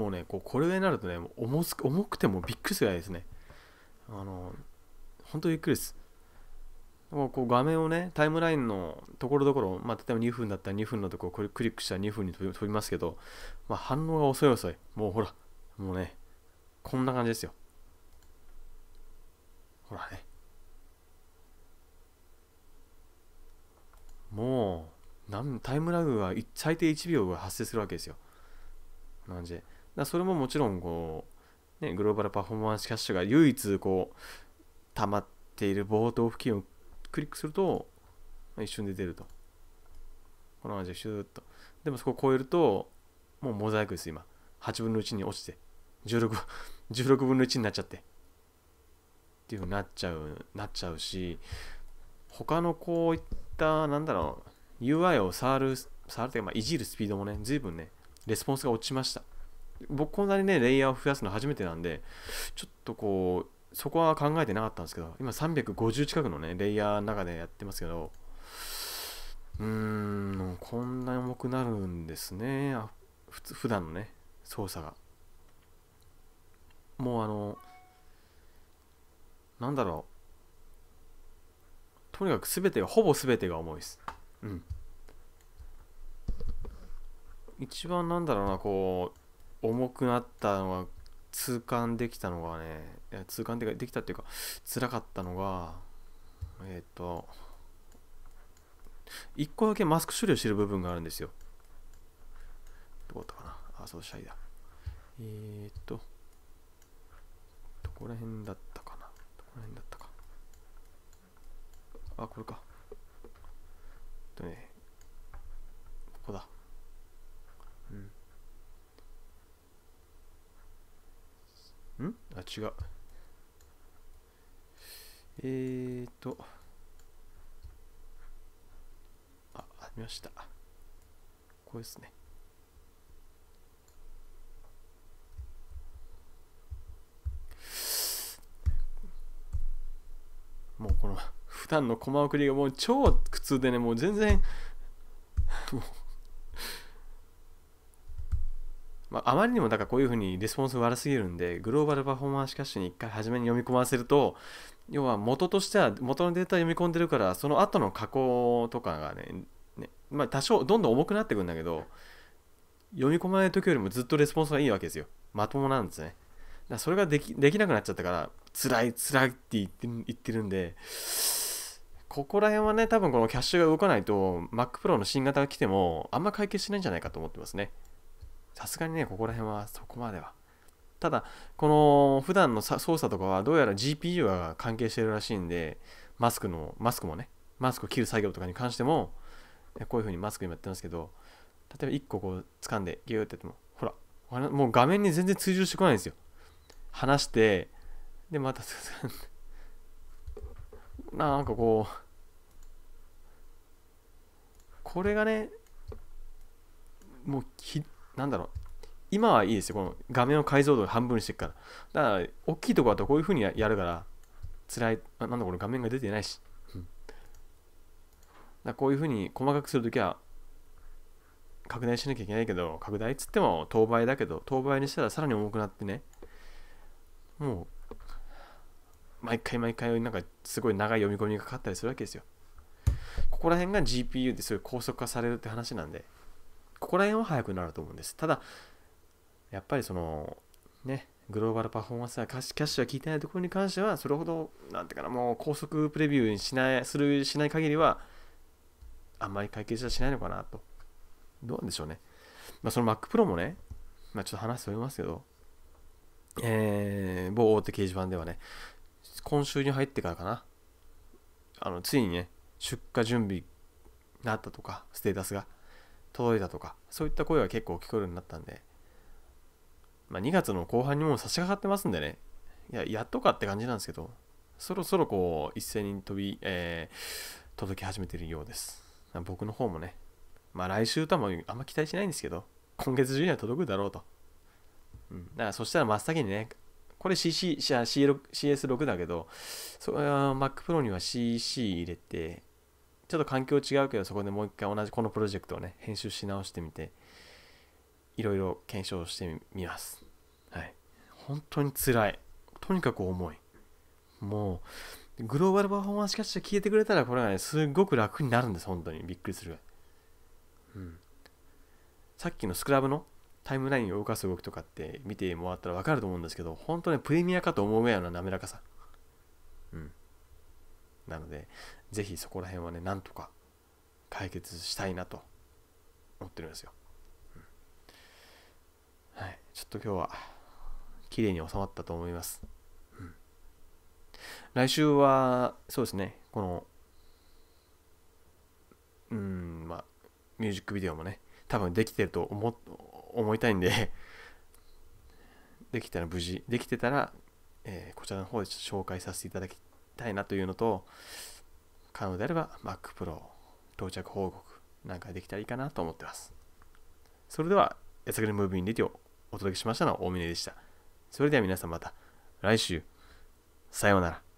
もうねこうこれになるとね重す重くてもびっくりするぐらいですねあの本当にびっくりですこう画面をねタイムラインのところどころ、まあ、例えば2分だったら2分のところこれクリックしたら2分に飛びますけど、まあ、反応が遅い遅いもうほらもうねこんな感じですよほらねもうなんタイムラグが最低1秒が発生するわけですよ。なじで、だそれももちろんこう、ね、グローバルパフォーマンスキャッシュが唯一こう溜まっている冒頭付近をクリックすると、まあ、一瞬で出るとこの感じでシューッとでもそこを超えるともうモザイクです今8分の1に落ちて 16, 16 分の1になっちゃってっていうふうになっちゃうなっちゃうし他のこういったなんだろう UI を触る触るというか、まあ、いじるスピードもね随分ねレスポンスが落ちました僕こんなにねレイヤーを増やすの初めてなんでちょっとこうそこは考えてなかったんですけど今350近くのねレイヤーの中でやってますけどうーんこんなに重くなるんですねあ普普段のね操作がもうあのなんだろうとにかく全てがほぼ全てが重いですうん一番なんだろうなこう重くなったのは痛感できたのがね痛感でできたっていうか辛かったのがえっ、ー、と1個だけマスク処理をしてる部分があるんですよどうだったかなあそうシャイだえっ、ー、とどこら辺だったかなどこら辺だったかあこれかえっとねここだあ、違う。えーと、あ、ありました。これですね。もうこの普段のコマ送りがもう超苦痛でね、もう全然、も うまあ、あまりにもだからこういうふうにレスポンス悪すぎるんでグローバルパフォーマンスキャッシュに一回初めに読み込ませると要は元としては元のデータ読み込んでるからその後の加工とかがね、ね、まあ、多少どんどん重くなってくんだけど読み込まない時よりもずっとレスポンスがいいわけですよまともなんですねだそれができできなくなっちゃったから辛い辛いって言って言ってるんでここら辺はね多分このキャッシュが動かないと Mac Pro の新型が来てもあんま解決しないんじゃないかと思ってますねさすがにね、ここら辺はそこまでは。ただ、この普段の操作とかはどうやら GPU が関係してるらしいんで、マスクの、マスクもね、マスクを切る作業とかに関しても、こういう風にマスク今やってますけど、例えば1個こう掴んでギューってやっても、ほら、もう画面に全然追従してこないんですよ。離して、で、また、なんかこう、これがね、もうひなんだろう今はいいですよこの画面を解像度半分にしていくからだから大きいとこだとこういううにやるから辛いあなんだこれ画面が出てないし、だこういうふうに細かくするときは拡大しなきゃいけないけど拡大っつっても等倍だけど等倍にしたらさらに重くなってねもう毎回毎回なんかすごい長い読み込みがかかったりするわけですよここら辺が GPU ですごい高速化されるって話なんでここら辺は早くなると思うんです。ただ、やっぱりその、ね、グローバルパフォーマンスやキャッシュが効いてないところに関しては、それほど、なんていうかな、もう高速プレビューにしない、する、しない限りは、あんまり解決はしないのかなと。どうなんでしょうね。まあ、その Mac Pro もね、まあ、ちょっと話しておりますけど、えー、某大手掲示板ではね、今週に入ってからかな、あの、ついにね、出荷準備になったとか、ステータスが。届いたとかそういった声が結構聞こえるようになったんで、まあ、2月の後半にもう差し掛かってますんでねいややっとかって感じなんですけどそろそろこう一斉に飛び、えー、届き始めてるようです僕の方もねまあ来週とはあんま期待しないんですけど今月中には届くだろうと、うん、だからそしたら真っ先にねこれ CC、CS6 だけど、それは Mac Pro には CC 入れて、ちょっと環境違うけどそこでもう一回同じこのプロジェクトをね編集し直してみていろいろ検証してみますはい本当につらいとにかく重いもうグローバルパフォーマンスキャッシュ聞てくれたらこれがねすごく楽になるんです本当にびっくりするうんさっきのスクラブのタイムラインを動かす動きとかって見てもらったら分かると思うんですけど本当にプレミアかと思うぐらいの滑らかさうんなので、ぜひそこら辺はね、なんとか解決したいなと思ってるんですよ。うん、はい。ちょっと今日は、綺麗に収まったと思います。うん、来週は、そうですね、この、うん、まあ、ミュージックビデオもね、多分できてると思、思いたいんでできたら無事、できてたら、えー、こちらの方で紹介させていただきたいなというのと、可能であれば Mac Pro 到着報告なんかできたらいいかなと思ってます。それでは、やさのムービーに出てをお届けしましたのは大峰でした。それでは皆さんまた来週、さようなら。